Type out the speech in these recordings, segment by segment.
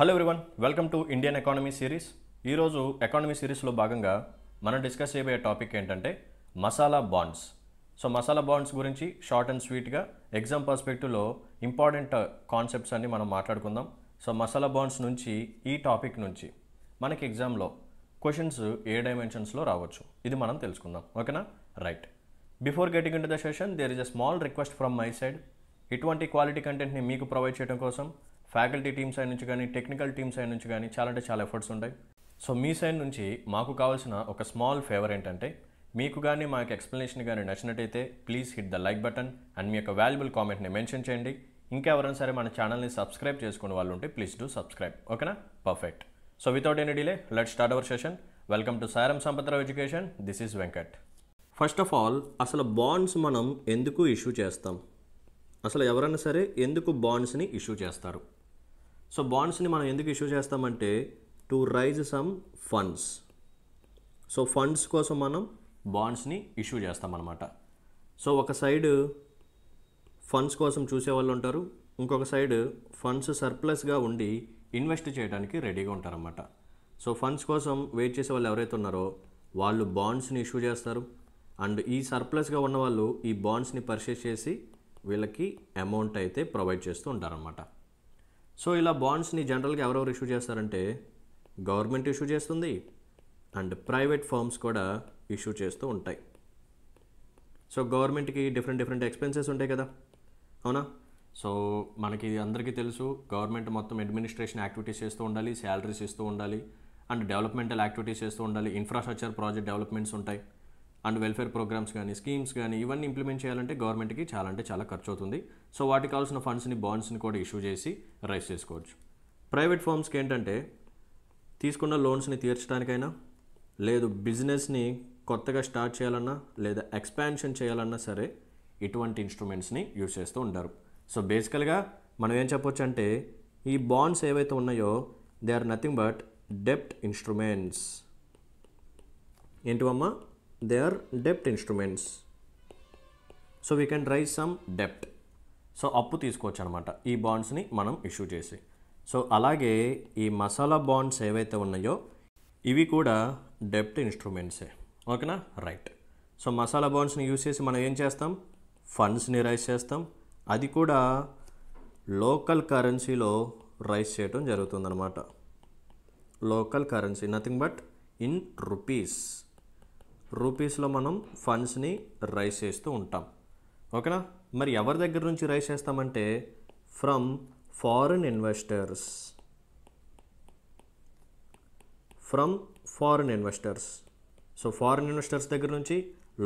Hello everyone welcome to Indian economy series ఈరోజు economy సిరీస్లో భాగంగా మనం డిస్కస్ చేయబోయే టాపిక్ ఏంటంటే masala bonds so masala bonds గురించి షార్ట్ అండ్ స్వీట్గా ఎగ్జామ్ పర్స్పెక్టివ్లో ఇంపార్టెంట్ కాన్సెప్ట్స్ అన్ని మనం మాట్లాడుకుందాం సో మసాలా బాండ్స్ నుంచి ఈ టాపిక్ నుంచి మనకి ఎగ్జామ్లో క్వశ్చన్స్ ఏ డైమెన్షన్స్లో రావచ్చు ఇది మనం తెలుసుకుందాం ఓకేనా right before getting into the session there is a small request from my side ఇటువంటి క్వాలిటీ కంటెంట్ని మీకు ప్రొవైడ్ చేయడం కోసం ఫ్యాకల్టీ టీమ్ సైడ్ నుంచి కానీ టెక్నికల్ టీమ్ సైడ్ నుంచి కానీ చాలా అంటే చాలా ఎఫర్ట్స్ ఉంటాయి సో మీ సైడ్ నుంచి మాకు కావాల్సిన ఒక స్మాల్ ఫేవర్ ఏంటంటే మీకు కానీ మాకు ఎక్స్ప్లెనేషన్ కానీ నచ్చినట్టయితే please hit the like button and మీ యొక్క వాల్యుబుల్ కామెంట్ని మెన్షన్ చేయండి ఇంకా ఎవరైనా సరే మన ఛానల్ని సబ్స్క్రైబ్ చేసుకునే వాళ్ళు ఉంటే ప్లీజ్ డూ సబ్స్క్రైబ్ ఓకేనా perfect so without any delay let start our session welcome to Saram Sampathrao education this is Venkat first of all అసలు బాండ్స్ మనం ఎందుకు ఇష్యూ చేస్తాం అసలు ఎవరైనా సరే ఎందుకు బాండ్స్ని ఇష్యూ చేస్తారు సో బాండ్స్ని మనం ఎందుకు ఇష్యూ చేస్తామంటే to raise some funds so funds కోసం మనం బాండ్స్ని ఇష్యూ అనమాట సో ఒక సైడ్ ఫండ్స్ కోసం చూసే వాళ్ళు ఉంటారు ఇంకొక సైడ్ ఫండ్స్ సర్ప్లస్గా ఉండి ఇన్వెస్ట్ చేయడానికి రెడీగా ఉంటారన్నమాట సో ఫండ్స్ కోసం వెయిట్ చేసే వాళ్ళు ఎవరైతే ఉన్నారో వాళ్ళు బాండ్స్ని ఇష్యూ చేస్తారు అండ్ ఈ సర్ప్లస్గా ఉన్న వాళ్ళు ఈ బాండ్స్ని పర్చేస్ చేసి వీళ్ళకి అమౌంట్ అయితే ప్రొవైడ్ చేస్తూ ఉంటారన్నమాట సో ఇలా బాండ్స్ని జనరల్గా ఎవరెవరు ఇష్యూ చేస్తారంటే గవర్నమెంట్ ఇష్యూ చేస్తుంది అండ్ ప్రైవేట్ ఫర్మ్స్ కూడా ఇష్యూ చేస్తూ ఉంటాయి సో గవర్నమెంట్కి డిఫరెంట్ డిఫరెంట్ ఎక్స్పెన్సెస్ ఉంటాయి కదా అవునా సో మనకి అందరికీ తెలుసు గవర్నమెంట్ మొత్తం అడ్మినిస్ట్రేషన్ యాక్టివిటీస్ చేస్తూ ఉండాలి శాలరీస్ ఇస్తూ ఉండాలి అండ్ డెవలప్మెంటల్ యాక్టివిటీస్ చేస్తూ ఉండాలి ఇన్ఫ్రాస్ట్రక్చర్ ప్రాజెక్ట్ డెవలప్మెంట్స్ ఉంటాయి అండ్ వెల్ఫేర్ ప్రోగ్రామ్స్ కానీ స్కీమ్స్ కానీ ఇవన్నీ ఇంప్లిమెంట్ చేయాలంటే గవర్నమెంట్కి చాలా అంటే చాలా ఖర్చు అవుతుంది సో వాటికి కావాల్సిన ఫండ్స్ని బాండ్స్ని కూడా ఇష్యూ చేసి రైస్ చేసుకోవచ్చు ప్రైవేట్ ఫార్మ్స్కి ఏంటంటే తీసుకున్న లోన్స్ని తీర్చడానికైనా లేదు బిజినెస్ని కొత్తగా స్టార్ట్ చేయాలన్నా లేదా ఎక్స్పాన్షన్ చేయాలన్నా సరే ఇటువంటి ఇన్స్ట్రుమెంట్స్ని యూజ్ చేస్తూ ఉంటారు సో బేసికల్గా మనం ఏం చెప్పొచ్చు అంటే ఈ బాండ్స్ ఏవైతే ఉన్నాయో దే ఆర్ నథింగ్ బట్ డెప్ట్ ఇన్స్ట్రుమెంట్స్ ఏంటివమ్మా their debt instruments. So we can raise some debt. So అప్పు తీసుకోవచ్చు అనమాట ఈ బాండ్స్ని మనం ఇష్యూ చేసి సో అలాగే ఈ మసాలా బాండ్స్ ఏవైతే ఉన్నాయో ఇవి కూడా డెప్ట్ ఇన్స్ట్రుమెంట్సే ఓకేనా రైట్ సో మసాలా బాండ్స్ని యూజ్ చేసి మనం ఏం చేస్తాం ఫండ్స్ని రైజ్ చేస్తాం అది కూడా లోకల్ కరెన్సీలో రైజ్ చేయటం జరుగుతుందనమాట local currency nothing but in rupees రూపీస్లో మనం ఫండ్స్ని రైస్ చేస్తూ ఉంటాం ఓకేనా మరి ఎవరి దగ్గర నుంచి రైస్ చేస్తామంటే from foreign investors from foreign investors so foreign investors దగ్గర నుంచి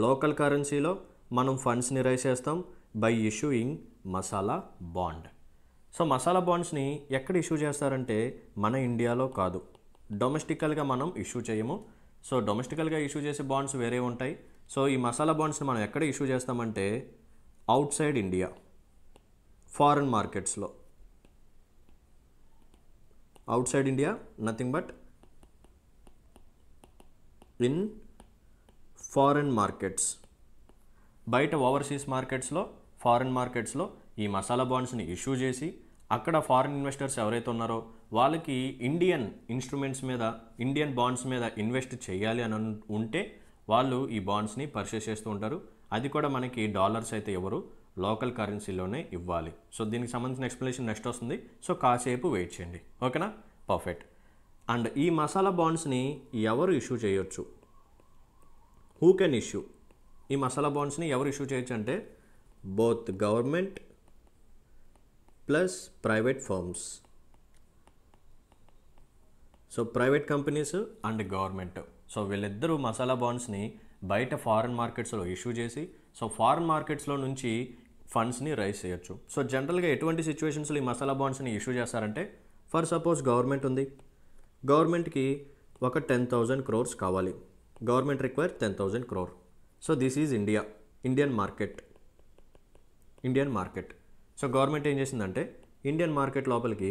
లోకల్ కరెన్సీలో మనం ఫండ్స్ని రైస్ చేస్తాం by issuing masala bond so masala బాండ్స్ని ఎక్కడ ఇష్యూ చేస్తారంటే మన ఇండియాలో కాదు డొమెస్టికల్గా మనం ఇష్యూ చేయము సో డొమెస్టికల్గా ఇష్యూ చేసే బాండ్స్ వేరే ఉంటాయి సో ఈ మసాలా బాండ్స్ని మనం ఎక్కడ ఇష్యూ చేస్తామంటే అవుట్ సైడ్ ఇండియా ఫారిన్ మార్కెట్స్లో outside India nothing but in foreign markets బయట ఓవర్సీస్ మార్కెట్స్లో ఫారెన్ మార్కెట్స్లో ఈ మసాలా బాండ్స్ని ఇష్యూ చేసి అక్కడ ఫారిన్ ఇన్వెస్టర్స్ ఎవరైతే ఉన్నారో వాళ్ళకి ఇండియన్ ఇన్స్ట్రుమెంట్స్ మీద ఇండియన్ బాండ్స్ మీద ఇన్వెస్ట్ చేయాలి అని ఉంటే వాళ్ళు ఈ బాండ్స్ని పర్చేస్ చేస్తూ ఉంటారు అది కూడా మనకి డాలర్స్ అయితే ఎవరు లోకల్ కరెన్సీలోనే ఇవ్వాలి సో దీనికి సంబంధించిన ఎక్స్ప్లెనేషన్ నెక్స్ట్ వస్తుంది సో కాసేపు వెయిట్ చేయండి ఓకేనా పర్ఫెక్ట్ అండ్ ఈ మసాలా బాండ్స్ని ఎవరు ఇష్యూ చేయొచ్చు హూ కెన్ ఇష్యూ ఈ మసాలా బాండ్స్ని ఎవరు ఇష్యూ చేయొచ్చు అంటే both government plus private firms so private companies and government so వీళ్ళిద్దరూ మసాలా బాండ్స్ని బయట ఫారిన్ మార్కెట్స్లో ఇష్యూ చేసి సో ఫారిన్ మార్కెట్స్లో నుంచి ఫండ్స్ని రైజ్ చేయొచ్చు సో జనరల్గా ఎటువంటి సిచ్యువేషన్స్లో ఈ మసాలా బాండ్స్ని ఇష్యూ చేస్తారంటే ఫర్ సపోజ్ గవర్నమెంట్ ఉంది గవర్నమెంట్కి ఒక టెన్ థౌజండ్ క్రోర్స్ కావాలి government require ten thousand crore so this is India Indian market Indian market so government ఏం చేసిందంటే ఇండియన్ మార్కెట్ లోపలికి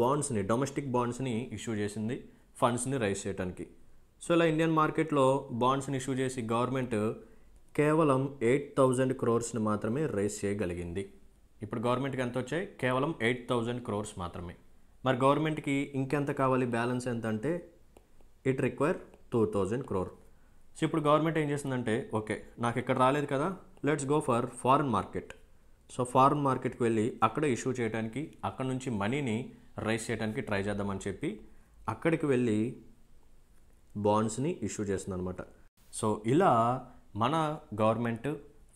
బాండ్స్ని డొమెస్టిక్ బాండ్స్ని ఇష్యూ చేసింది ఫండ్స్ని రైస్ చేయడానికి సో ఇలా ఇండియన్ మార్కెట్లో బాండ్స్ని ఇష్యూ చేసి గవర్నమెంట్ కేవలం ఎయిట్ థౌజండ్ క్రోర్స్ని మాత్రమే రైస్ చేయగలిగింది ఇప్పుడు గవర్నమెంట్కి ఎంత వచ్చాయి కేవలం ఎయిట్ థౌజండ్ క్రోర్స్ మాత్రమే మరి గవర్నమెంట్కి ఇంకెంత కావాలి బ్యాలెన్స్ ఎంత అంటే it require two thousand crore so ఇప్పుడు గవర్నమెంట్ ఏం చేసిందంటే ఓకే నాకు ఇక్కడ రాలేదు కదా let's go for foreign market so foreign మార్కెట్కి వెళ్ళి అక్కడ ఇష్యూ చేయడానికి అక్కడ నుంచి మనీని రైస్ చేయడానికి ట్రై చేద్దామని చెప్పి అక్కడికి వెళ్ళి బాండ్స్ని ఇష్యూ చేస్తుందనమాట సో ఇలా మన గవర్నమెంట్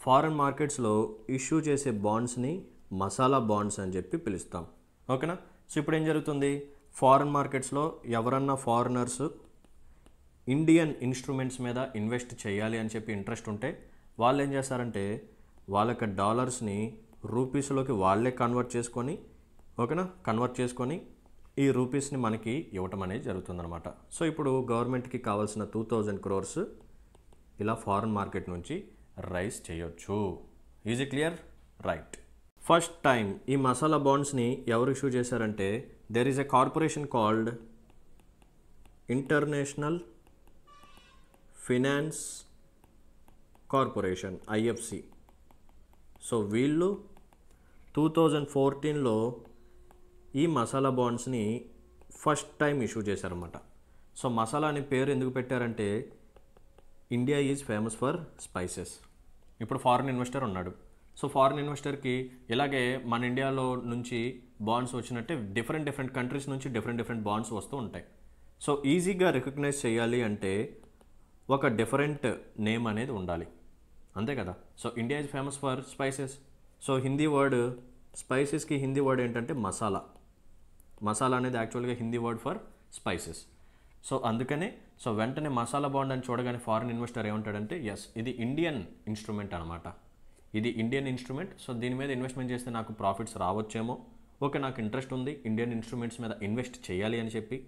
ఫారెన్ మార్కెట్స్లో ఇష్యూ చేసే బాండ్స్ని మసాలా బాండ్స్ అని చెప్పి పిలుస్తాం ఓకేనా సో ఇప్పుడు ఏం జరుగుతుంది ఫారెన్ మార్కెట్స్లో ఎవరన్నా ఫారినర్స్ ఇండియన్ ఇన్స్ట్రుమెంట్స్ మీద ఇన్వెస్ట్ చేయాలి అని చెప్పి ఇంట్రెస్ట్ ఉంటే వాళ్ళు ఏం చేస్తారంటే వాళ్ళ యొక్క డాలర్స్ని రూపీస్లోకి వాళ్ళే కన్వర్ట్ చేసుకొని ఓకేనా కన్వర్ట్ చేసుకొని ఈ రూపీస్ని మనకి ఇవ్వటం అనేది జరుగుతుందనమాట సో ఇప్పుడు గవర్నమెంట్కి కావాల్సిన టూ థౌజండ్ క్రోర్స్ ఇలా ఫారెన్ మార్కెట్ నుంచి రైస్ చేయొచ్చు is clear right first time ఈ మసాలా బాండ్స్ని ఎవరు ఇష్యూ చేశారంటే there is a corporation called international finance corporation IFC so వీళ్ళు టూ థౌజండ్ ఫోర్టీన్లో ఈ మసాలా బాండ్స్ని ఫస్ట్ టైం ఇష్యూ చేశారన్నమాట సో మసాలా అనే పేరు ఎందుకు పెట్టారంటే India is famous for spices ఇప్పుడు ఫారిన్ ఇన్వెస్టర్ ఉన్నాడు సో ఫారిన్ ఇన్వెస్టర్కి ఇలాగే మన ఇండియాలో నుంచి బాండ్స్ వచ్చినట్టే డిఫరెంట్ డిఫరెంట్ కంట్రీస్ నుంచి డిఫరెంట్ డిఫరెంట్ బాండ్స్ వస్తూ ఉంటాయి సో ఈజీగా రికగ్నైజ్ చేయాలి అంటే ఒక డిఫరెంట్ నేమ్ అనేది ఉండాలి అంతే కదా so India is famous for spices so Hindi word స్పైసెస్కి హిందీ వర్డ్ ఏంటంటే మసాలా మసాలా అనేది యాక్చువల్గా Hindi word for spices so అందుకనే సో వెంటనే మసాలా బాండ్ అని చూడగానే ఫారిన్ ఇన్వెస్టర్ ఏమంటాడంటే ఎస్ ఇది ఇండియన్ ఇన్స్ట్రుమెంట్ అనమాట ఇది ఇండియన్ ఇన్స్ట్రుమెంట్ సో దీని మీద ఇన్వెస్ట్మెంట్ చేస్తే నాకు ప్రాఫిట్స్ రావచ్చేమో ఓకే నాకు ఇంట్రెస్ట్ ఉంది ఇండియన్ ఇన్స్ట్రుమెంట్స్ మీద ఇన్వెస్ట్ చేయాలి అని చెప్పి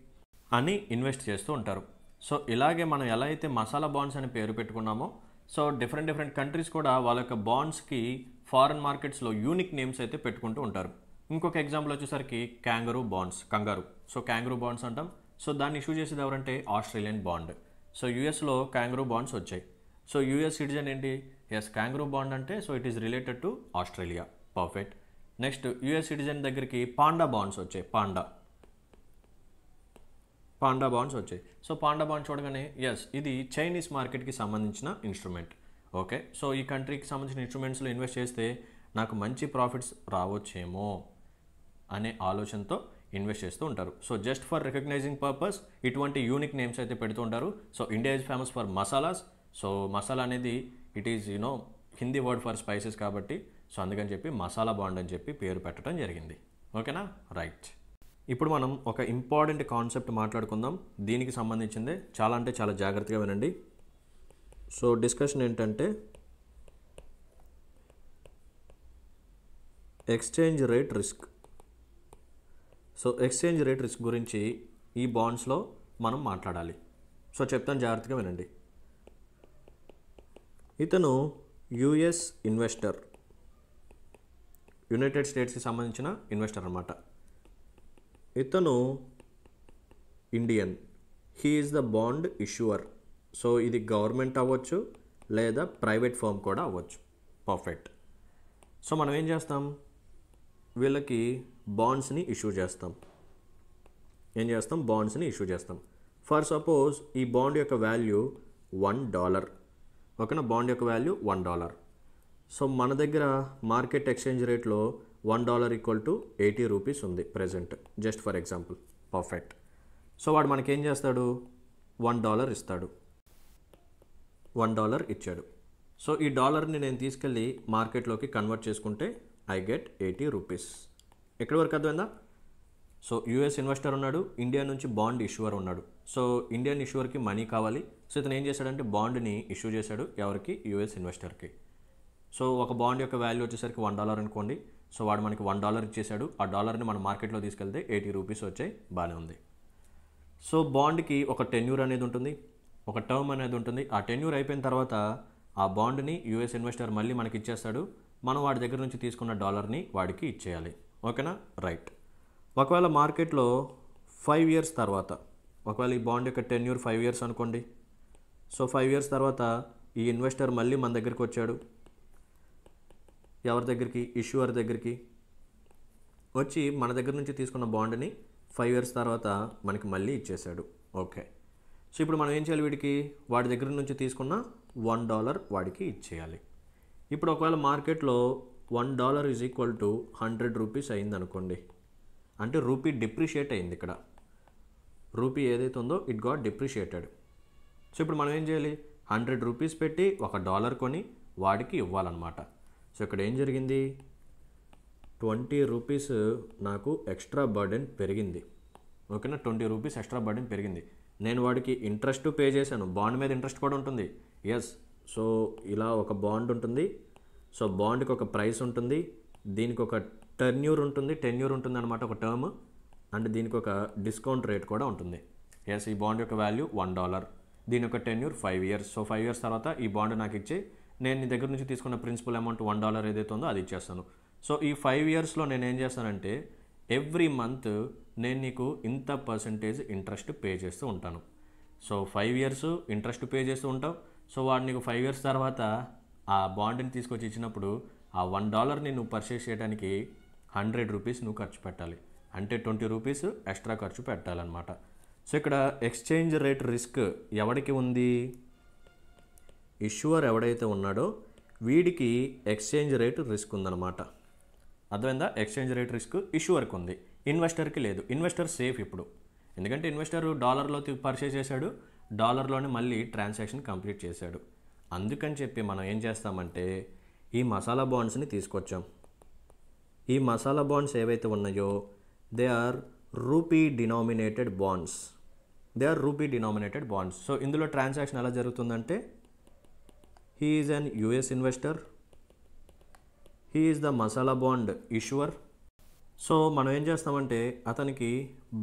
అని ఇన్వెస్ట్ చేస్తూ ఉంటారు సో ఇలాగే మనం ఎలా అయితే మసాలా బాండ్స్ అని పేరు పెట్టుకున్నామో సో డిఫరెంట్ డిఫరెంట్ కంట్రీస్ కూడా వాళ్ళ యొక్క బాండ్స్కి ఫారెన్ మార్కెట్స్లో యూనిక్ నేమ్స్ అయితే పెట్టుకుంటూ ఉంటారు ఇంకొక ఎగ్జాంపుల్ వచ్చేసరికి kangaroo bonds kangaroo so kangaroo bonds అంటాం సో దాన్ని ఇష్యూ చేసేది ఎవరంటే ఆస్ట్రేలియన్ బాండ్ సో యూఎస్లో క్యాంగరూ బాండ్స్ వచ్చాయి సో యూఎస్ సిటిజన్ ఏంటి ఎస్ క్యాంగ్రూ బాండ్ అంటే so it is related to Australia perfect next US citizen దగ్గరికి పాండా బాండ్స్ వచ్చాయి పాండా పాండా బాండ్స్ వచ్చాయి సో పాండా బాండ్ చూడగానే ఎస్ ఇది చైనీస్ మార్కెట్కి సంబంధించిన ఇన్స్ట్రుమెంట్ ఓకే సో ఈ కంట్రీకి సంబంధించిన ఇన్స్ట్రుమెంట్స్లో ఇన్వెస్ట్ చేస్తే నాకు మంచి ప్రాఫిట్స్ రావచ్చేమో అనే ఆలోచనతో ఇన్వెస్ట్ చేస్తూ ఉంటారు so just for recognising purpose ఇటువంటి యూనిక్ నేమ్స్ అయితే పెడుతూ ఉంటారు so India is famous for masalas so masala అనేది it is you know Hindi word for spices కాబట్టి సో అందుకని చెప్పి మసాలా బాండ్ అని చెప్పి పేరు పెట్టడం జరిగింది ఓకేనా రైట్ ఇప్పుడు మనం ఒక ఇంపార్టెంట్ కాన్సెప్ట్ మాట్లాడుకుందాం దీనికి సంబంధించింది చాలా అంటే చాలా జాగ్రత్తగా వినండి సో డిస్కషన్ ఏంటంటే exchange rate risk so exchange rate risk గురించి ఈ బాండ్స్లో మనం మాట్లాడాలి సో చెప్తాను జాగ్రత్తగా వినండి ఇతను యుఎస్ ఇన్వెస్టర్ యునైటెడ్ స్టేట్స్కి సంబంధించిన ఇన్వెస్టర్ అనమాట ఇతను Indian he is the bond issuer so ఇది గవర్నమెంట్ అవ్వచ్చు లేదా ప్రైవేట్ ఫామ్ కూడా అవ్వచ్చు పర్ఫెక్ట్ సో మనం ఏం చేస్తాం వీళ్ళకి బాండ్స్ని ఇష్యూ చేస్తాం ఏం చేస్తాం బాండ్స్ని ఇష్యూ చేస్తాం ఫర్ సపోజ్ ఈ బాండ్ యొక్క వాల్యూ వన్ డాలర్ ఓకేనా బాండ్ యొక్క వాల్యూ వన్ డాలర్ సో మన దగ్గర మార్కెట్ ఎక్స్చేంజ్ రేట్లో one dollar equal to eighty rupees ఉంది present just for example perfect so వాడు మనకేం చేస్తాడు వన్ డాలర్ ఇస్తాడు వన్ డాలర్ ఇచ్చాడు సో ఈ డాలర్ని నేను తీసుకెళ్ళి మార్కెట్లోకి కన్వర్ట్ చేసుకుంటే ఐ గెట్ ఎయిటీ రూపీస్ ఎక్కడి వరకు అర్థమైందా సో యూఎస్ ఇన్వెస్టర్ ఉన్నాడు ఇండియా నుంచి బాండ్ ఇష్యూవర్ ఉన్నాడు సో ఇండియన్ ఇష్యూవర్కి మనీ కావాలి సో ఇతను ఏం చేశాడంటే బాండ్ని ఇష్యూ చేశాడు ఎవరికి యూఎస్ ఇన్వెస్టర్కి సో ఒక బాండ్ యొక్క వాల్యూ వచ్చేసరికి వన్ డాలర్ అనుకోండి సో వాడు మనకి వన్ డాలర్ ఇచ్చేసాడు ఆ డాలర్ని మనం మార్కెట్లో తీసుకెళ్తే ఎయిటీ రూపీస్ వచ్చాయి బాగానే ఉంది సో బాండ్కి ఒక టెన్యూర్ అనేది ఉంటుంది ఒక టర్మ్ అనేది ఉంటుంది ఆ టెన్యూర్ అయిపోయిన తర్వాత ఆ బాండ్ని యూఎస్ ఇన్వెస్టర్ మళ్ళీ మనకి ఇచ్చేస్తాడు మనం వాడి దగ్గర నుంచి తీసుకున్న డాలర్ని వాడికి ఇచ్చేయాలి ఓకేనా రైట్ ఒకవేళ మార్కెట్లో ఫైవ్ ఇయర్స్ తర్వాత ఒకవేళ ఈ బాండ్ యొక్క టెన్యూర్ ఫైవ్ ఇయర్స్ అనుకోండి సో ఫైవ్ ఇయర్స్ తర్వాత ఈ ఇన్వెస్టర్ మళ్ళీ మన దగ్గరికి వచ్చాడు ఎవరి దగ్గరికి ఇష్యూవర్ దగ్గరికి వచ్చి మన దగ్గర నుంచి తీసుకున్న బాండ్ని ఫైవ్ ఇయర్స్ తర్వాత మనకి మళ్ళీ ఇచ్చేశాడు ఓకే సో ఇప్పుడు మనం ఏం చేయాలి వీడికి వాడి దగ్గర నుంచి తీసుకున్న వన్ డాలర్ వాడికి ఇచ్చేయాలి ఇప్పుడు ఒకవేళ మార్కెట్లో one dollar is equal to hundred rupees అయింది అనుకోండి అంటే రూపీ డిప్రిషియేట్ అయింది ఇక్కడ రూపీ ఏదైతే ఉందో ఇట్ గాట్ డిప్రిషియేటెడ్ సో ఇప్పుడు మనం ఏం చేయాలి హండ్రెడ్ రూపీస్ పెట్టి ఒక డాలర్ కొని వాడికి ఇవ్వాలన్నమాట సో ఇక్కడ ఏం జరిగింది ట్వంటీ రూపీస్ నాకు ఎక్స్ట్రా బర్డెన్ పెరిగింది ఓకేనా ట్వంటీ రూపీస్ ఎక్స్ట్రా బర్డెన్ పెరిగింది నేను వాడికి ఇంట్రెస్ట్ పే చేశాను బాండ్ మీద ఇంట్రెస్ట్ కూడా ఉంటుంది ఎస్ సో ఇలా ఒక బాండ్ ఉంటుంది సో బాండ్కి ఒక ప్రైస్ ఉంటుంది దీనికి ఒక టెన్యూర్ ఉంటుంది టెన్యూర్ ఉంటుంది అనమాట ఒక టర్మ్ అండ్ దీనికి ఒక డిస్కౌంట్ రేట్ కూడా ఉంటుంది ఎస్ ఈ బాండ్ యొక్క వాల్యూ వన్ డాలర్ దీని యొక్క tenure five years so five years తర్వాత ఈ బాండ్ నాకు ఇచ్చి నేను నీ దగ్గర నుంచి తీసుకున్న ప్రిన్సిపల్ అమౌంట్ వన్ డాలర్ ఏదైతే ఉందో అది ఇచ్చేస్తాను సో ఈ ఫైవ్ ఇయర్స్లో నేను ఏం చేస్తానంటే ఎవ్రీ మంత్ నేను నీకు ఇంత పర్సంటేజ్ ఇంట్రెస్ట్ పే చేస్తూ ఉంటాను so five years interest pay చేస్తూ ఉంటావు సో వాడు నీకు ఫైవ్ ఇయర్స్ తర్వాత ఆ బాండ్ని తీసుకొచ్చి ఇచ్చినప్పుడు ఆ వన్ డాలర్ని నువ్వు పర్చేస్ చేయడానికి హండ్రెడ్ రూపీస్ నువ్వు ఖర్చు పెట్టాలి అంటే ట్వంటీ రూపీస్ ఎక్స్ట్రా ఖర్చు పెట్టాలన్నమాట సో ఇక్కడ ఎక్స్చేంజ్ రేట్ రిస్క్ ఎవరికి ఉంది ఇష్యూవర్ ఎవడైతే ఉన్నాడో వీడికి ఎక్స్చేంజ్ రేట్ రిస్క్ ఉందన్నమాట అర్థమైందా ఎక్స్చేంజ్ రేట్ రిస్క్ ఇష్యూవర్కి ఉంది ఇన్వెస్టర్కి లేదు ఇన్వెస్టర్ సేఫ్ ఇప్పుడు ఎందుకంటే ఇన్వెస్టర్ డాలర్లో పర్చేస్ చేశాడు డాలర్లోనే మళ్ళీ ట్రాన్సాక్షన్ కంప్లీట్ చేశాడు అందుకని చెప్పి మనం ఏం చేస్తామంటే ఈ మసాలా బాండ్స్ని తీసుకొచ్చాం ఈ మసాలా బాండ్స్ ఏవైతే ఉన్నాయో they are rupee denominated bonds they are rupee denominated bonds so ఇందులో ట్రాన్సాక్షన్ ఎలా జరుగుతుందంటే He is an US investor. He is the masala bond issuer. So మనం ఏం చేస్తామంటే అతనికి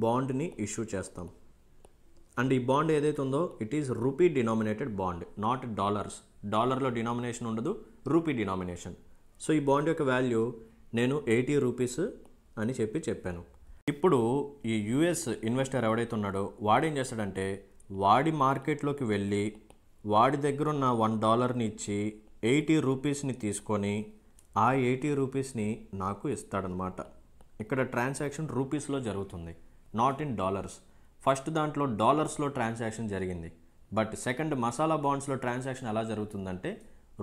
బాండ్ని ఇష్యూ చేస్తాం అండ్ ఈ బాండ్ ఏదైతే ఉందో it is rupee denominated bond not dollars డాలర్లో డినామినేషన్ ఉండదు రూపీ డినామినేషన్ సో ఈ బాండ్ యొక్క వాల్యూ నేను ఎయిటీ రూపీస్ అని చెప్పి చెప్పాను ఇప్పుడు ఈ యుఎస్ ఇన్వెస్టర్ ఎవడైతే ఉన్నాడో వాడేం చేస్తాడంటే వాడి మార్కెట్లోకి వెళ్ళి వాడి దగ్గర ఉన్న వన్ డాలర్ని ఇచ్చి ఎయిటీ రూపీస్ని తీసుకొని ఆ ఎయిటీ రూపీస్ని నాకు ఇస్తాడనమాట ఇక్కడ ట్రాన్సాక్షన్ రూపీస్లో జరుగుతుంది నాట్ ఇన్ డాలర్స్ ఫస్ట్ దాంట్లో డాలర్స్లో ట్రాన్సాక్షన్ జరిగింది బట్ సెకండ్ మసాలా బాండ్స్లో ట్రాన్సాక్షన్ ఎలా జరుగుతుందంటే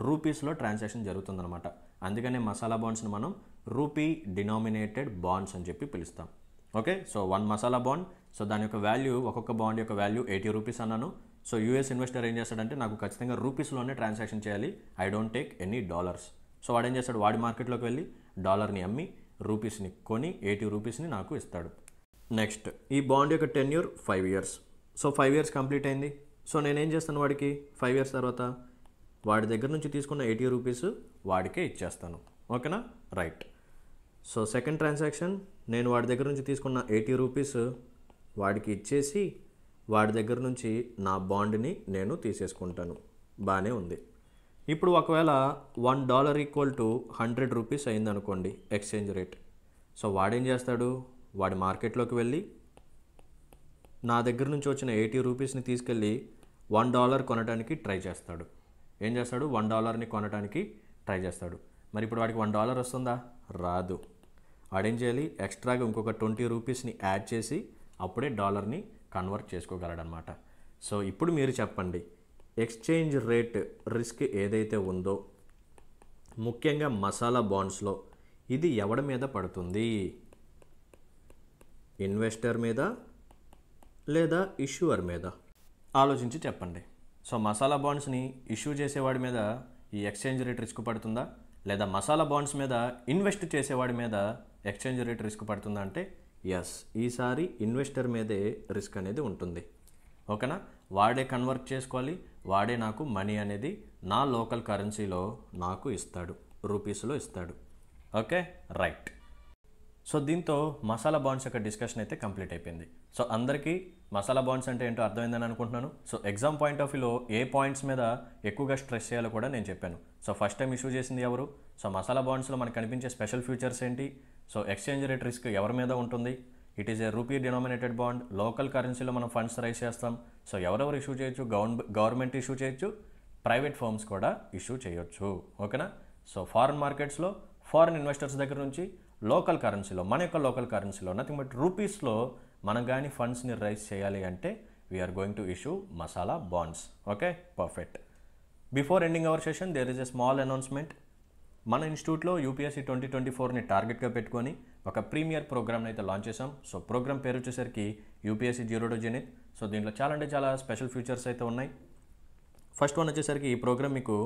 రూపీస్లో ట్రాన్సాక్షన్ జరుగుతుందనమాట అందుకనే మసాలా బాండ్స్ని మనం రూపీ డినామినేటెడ్ బాండ్స్ అని చెప్పి పిలుస్తాం okay so one masala bond so దాని యొక్క వాల్యూ ఒక్కొక్క బాండ్ యొక్క వాల్యూ ఎయిటీ రూపీస్ అన్నాను సో యూఎస్ ఇన్వెస్టర్ ఏం చేస్తాడంటే నాకు ఖచ్చితంగా రూపీస్లోనే ట్రాన్సాక్షన్ చేయాలి I don't take any dollars so ఏం చేస్తాడు వాడి మార్కెట్లోకి వెళ్ళి డాలర్ని అమ్మి రూపీస్ని కొని ఎయిటీ రూపీస్ని నాకు ఇస్తాడు నెక్స్ట్ ఈ బాండ్ యొక్క tenure five years so five years complete అయింది సో నేనేం చేస్తాను వాడికి ఫైవ్ ఇయర్స్ తర్వాత వాడి దగ్గర నుంచి తీసుకున్న ఎయిటీ రూపీస్ వాడికే ఇచ్చేస్తాను ఓకేనా రైట్ సో సెకండ్ ట్రాన్సాక్షన్ నేను వాడి దగ్గర నుంచి తీసుకున్న ఎయిటీ రూపీస్ వాడికి ఇచ్చేసి వాడి దగ్గర నుంచి నా బాండ్ని నేను తీసేసుకుంటాను బాగానే ఉంది ఇప్పుడు ఒకవేళ one dollar equal to hundred rupees అయిందనుకోండి ఎక్స్చేంజ్ రేట్ సో వాడేం చేస్తాడు వాడి మార్కెట్లోకి వెళ్ళి నా దగ్గర నుంచి వచ్చిన ఎయిటీ రూపీస్ని తీసుకెళ్ళి వన్ డాలర్ కొనడానికి ట్రై చేస్తాడు ఏం చేస్తాడు వన్ డాలర్ని కొనడానికి ట్రై చేస్తాడు మరి ఇప్పుడు వాడికి వన్ డాలర్ వస్తుందా రాదు వాడేం చేయాలి ఎక్స్ట్రాగా ఇంకొక ట్వంటీ రూపీస్ని యాడ్ చేసి అప్పుడే డాలర్ని కన్వర్ట్ చేసుకోగలడనమాట సో ఇప్పుడు మీరు చెప్పండి ఎక్స్చేంజ్ రేట్ రిస్క్ ఏదైతే ఉందో ముఖ్యంగా మసాలా బాండ్స్లో ఇది ఎవడి మీద పడుతుంది ఇన్వెస్టర్ మీద లేదా ఇష్యూవర్ మీద ఆలోచించి చెప్పండి సో మసాలా బాండ్స్ని ఇష్యూ చేసేవాడి మీద ఈ ఎక్స్చేంజ్ రేట్ రిస్క్ పడుతుందా లేదా మసాలా బాండ్స్ మీద ఇన్వెస్ట్ చేసేవాడి మీద ఎక్స్చేంజ్ రేట్ రిస్క్ పడుతుందా అంటే ఎస్ ఈసారి ఇన్వెస్టర్ మీదే రిస్క్ అనేది ఉంటుంది ఓకేనా వాడే కన్వర్ట్ చేసుకోవాలి వాడే నాకు మనీ అనేది నా లోకల్ కరెన్సీలో నాకు ఇస్తాడు రూపీస్లో ఇస్తాడు ఓకే రైట్ సో దీంతో మసాలా బాండ్స్ యొక్క డిస్కషన్ అయితే కంప్లీట్ అయిపోయింది సో అందరికీ మసాలా బాండ్స్ అంటే ఏంటో అర్థమైందని అనుకుంటున్నాను సో ఎగ్జామ్ పాయింట్ ఆఫ్ వ్యూలో ఏ పాయింట్స్ మీద ఎక్కువగా స్ట్రెస్ చేయాలో కూడా నేను చెప్పాను సో ఫస్ట్ టైం ఇష్యూ చేసింది ఎవరు సో మసాలా బాండ్స్లో మనకు కనిపించే స్పెషల్ ఫ్యూచర్స్ ఏంటి సో ఎక్స్చేంజ్ రేట్ రిస్క్ ఎవరి మీద ఉంటుంది it is a rupee denominated bond local కరెన్సీలో మనం ఫండ్స్ రైస్ చేస్తాం సో ఎవరెవరు ఇష్యూ చేయొచ్చు గవర్నమెంట్ ఇష్యూ చేయొచ్చు ప్రైవేట్ ఫార్మ్స్ కూడా ఇష్యూ చేయొచ్చు ఓకేనా సో ఫారిన్ మార్కెట్స్లో ఫారిన్ ఇన్వెస్టర్స్ దగ్గర నుంచి లోకల్ కరెన్సీలో మన యొక్క లోకల్ కరెన్సీలో నథింగ్ బట్ రూపీస్లో మనం కానీ ఫండ్స్ని రైస్ చేయాలి అంటే we're going to issue masala bonds okay perfect before ending our session there is a small announcement మన ఇన్స్టిట్యూట్లో యూపీఎస్సీ ట్వంటీ ట్వంటీ ఫోర్ని టార్గెట్గా పెట్టుకొని ఒక ప్రీమియర్ ప్రోగ్రామ్ని అయితే లాంచ్ చేసాం సో ప్రోగ్రామ్ పేరు వచ్చేసరికి UPSC zero to zenith so దీంట్లో చాలా అంటే చాలా స్పెషల్ ఫీచర్స్ అయితే ఉన్నాయి ఫస్ట్ వన్ వచ్చేసరికి ఈ ప్రోగ్రామ్ మీకు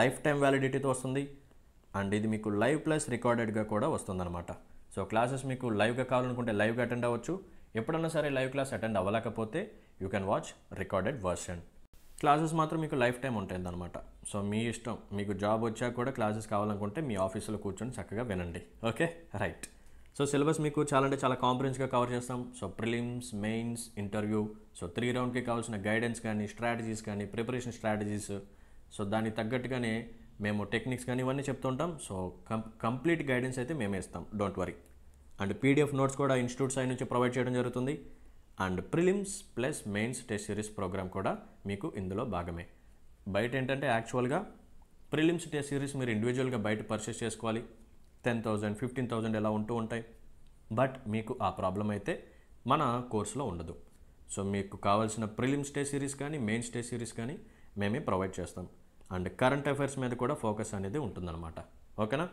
లైఫ్ టైం వ్యాలిడిటీతో వస్తుంది అండ్ ఇది మీకు లైవ్ ప్లస్ రికార్డెడ్గా కూడా వస్తుందన్నమాట సో క్లాసెస్ మీకు లైవ్గా కావాలనుకుంటే లైవ్గా అటెండ్ అవ్వచ్చు ఎప్పుడన్నా సరే లైవ్ క్లాస్ అటెండ్ అవ్వలేకపోతే you can watch recorded version classes మాత్రం మీకు లైఫ్ టైం ఉంటుంది అనమాట సో మీ ఇష్టం మీకు జాబ్ వచ్చాక కూడా క్లాసెస్ కావాలనుకుంటే మీ ఆఫీసులో కూర్చొని చక్కగా వినండి ఓకే రైట్ సో సిలబస్ మీకు చాలా అంటే చాలా కాంప్రిహెన్స్గా కవర్ చేస్తాం so prelims mains interview so three రౌండ్కి కావాల్సిన గైడెన్స్ కానీ స్ట్రాటజీస్ కానీ ప్రిపరేషన్ స్ట్రాటజీస్ సో దానికి తగ్గట్టుగానే మేము టెక్నిక్స్ కానీ ఇవన్నీ చెప్తుంటాం సో కం కంప్లీట్ గైడెన్స్ అయితే మేమే ఇస్తాం don't worry and PDF notes కూడా ఇన్స్టిట్యూట్ సైడ్ నుంచి ప్రొవైడ్ చేయడం జరుగుతుంది and prelims plus mains test series program కూడా మీకు ఇందులో భాగమే బయట ఏంటంటే యాక్చువల్గా ప్రిలిమ్స్ టెస్ట్ సిరీస్ మీరు ఇండివిజువల్గా బయట పర్చేస్ చేసుకోవాలి టెన్ థౌజండ్ ఫిఫ్టీన్ థౌజండ్ ఎలా ఉంటూ ఉంటాయి బట్ మీకు ఆ ప్రాబ్లం అయితే మన కోర్సులో ఉండదు సో మీకు కావాల్సిన ప్రిలిమ్స్ డే సిరీస్ కానీ మెయిన్ స్టే సిరీస్ కానీ మేమే ప్రొవైడ్ చేస్తాం అండ్ కరెంట్ అఫైర్స్ మీద కూడా ఫోకస్ అనేది ఉంటుందన్నమాట ఓకేనా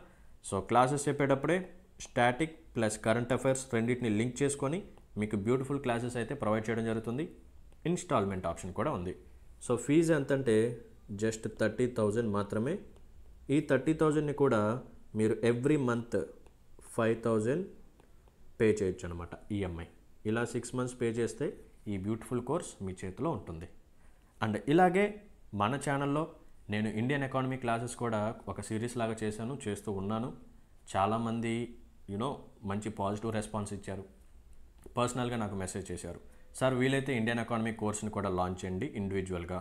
సో క్లాసెస్ చెప్పేటప్పుడే స్టాటిక్ ప్లస్ కరెంట్ అఫైర్స్ రెండింటిని లింక్ చేసుకొని మీకు బ్యూటిఫుల్ క్లాసెస్ అయితే ప్రొవైడ్ చేయడం జరుగుతుంది ఇన్స్టాల్మెంట్ ఆప్షన్ కూడా ఉంది సో ఫీజు ఎంతంటే జస్ట్ థర్టీ థౌజండ్ మాత్రమే ఈ థర్టీ థౌజండ్ని కూడా మీరు every month five thousand pay చేయొచ్చు అనమాట ఈఎంఐ ఇలా సిక్స్ మంత్స్ పే చేస్తే ఈ బ్యూటిఫుల్ కోర్స్ మీ చేతిలో ఉంటుంది అండ్ ఇలాగే మన ఛానల్లో నేను ఇండియన్ ఎకానమీ క్లాసెస్ కూడా ఒక సిరీస్ లాగా చేశాను చేస్తూ ఉన్నాను చాలామంది యునో మంచి పాజిటివ్ రెస్పాన్స్ ఇచ్చారు పర్సనల్గా నాకు మెసేజ్ చేశారు సార్ వీలైతే ఇండియన్ ఎకానమీ కోర్స్ని కూడా లాంచ్ చేయండి ఇండివిజువల్గా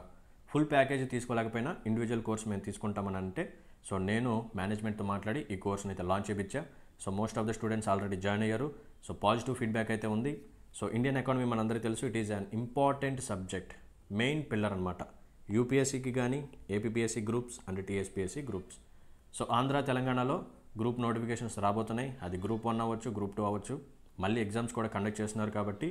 ఫుల్ ప్యాకేజీ తీసుకోలేకపోయినా ఇండివిజువల్ కోర్స్ మేము తీసుకుంటామని అంటే సో నేను మేనేజ్మెంట్తో మాట్లాడి ఈ కోర్స్ని అయితే లాంచ్ చేయించా so most of the students already join అయ్యారు సో పాజిటివ్ ఫీడ్బ్యాక్ అయితే ఉంది సో ఇండియన్ ఎకానమీ మనందరికీ తెలుసు it is an important subject main pillar అనమాట యూపీఎస్సీకి కానీ APPSC groups and TSPSC groups so Andhra తెలంగాణలో గ్రూప్ నోటిఫికేషన్స్ రాబోతున్నాయి అది గ్రూప్ వన్ అవ్వచ్చు గ్రూప్ టూ అవ్వచ్చు మళ్ళీ ఎగ్జామ్స్ కూడా కండక్ట్ చేస్తున్నారు కాబట్టి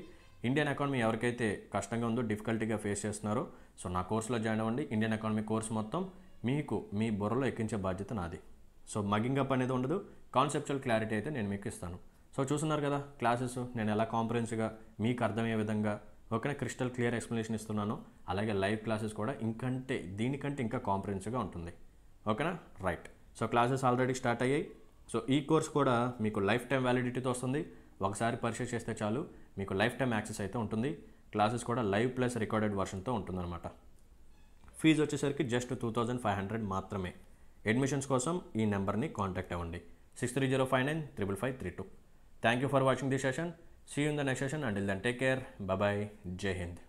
ఇండియన్ ఎకానమీ ఎవరికైతే కష్టంగా ఉందో డిఫికల్టీగా ఫేస్ చేస్తున్నారో సో నా కోర్సులో జాయిన్ అవ్వండి ఇండియన్ ఎకానమీ కోర్స్ మొత్తం మీకు మీ బుర్రలో ఎక్కించే బాధ్యత నాది సో మగ్గింగ్ అప్ అనేది ఉండదు కాన్సెప్చువల్ క్లారిటీ అయితే నేను మీకు ఇస్తాను సో చూస్తున్నారు కదా క్లాసెస్ నేను ఎలా కాంపరెన్స్గా మీకు అర్థమయ్యే విధంగా ఓకేనా క్రిస్టల్ క్లియర్ ఎక్స్ప్లెనేషన్ ఇస్తున్నాను అలాగే లైవ్ క్లాసెస్ కూడా ఇంకంటే దీనికంటే ఇంకా కాంప్రహెన్సివ్గా ఉంటుంది ఓకేనా right so classes already start అయ్యాయి సో ఈ కోర్స్ కూడా మీకు లైఫ్ టైం వ్యాలిడిటీతో వస్తుంది ఒకసారి పర్చేస్ చేస్తే చాలు మీకు లైఫ్ టైం యాక్సెస్ అయితే ఉంటుంది క్లాసెస్ కూడా లైవ్ ప్లస్ రికార్డెడ్ వర్షన్తో ఉంటుందన్నమాట ఫీజు వచ్చేసరికి just two thousand five hundred మాత్రమే అడ్మిషన్స్ కోసం ఈ నెంబర్ని కాంటాక్ట్ అవ్వండి six three zero five nine triple five three two thank you for watching this session see in the next session and I'll then take care bye Jai Hind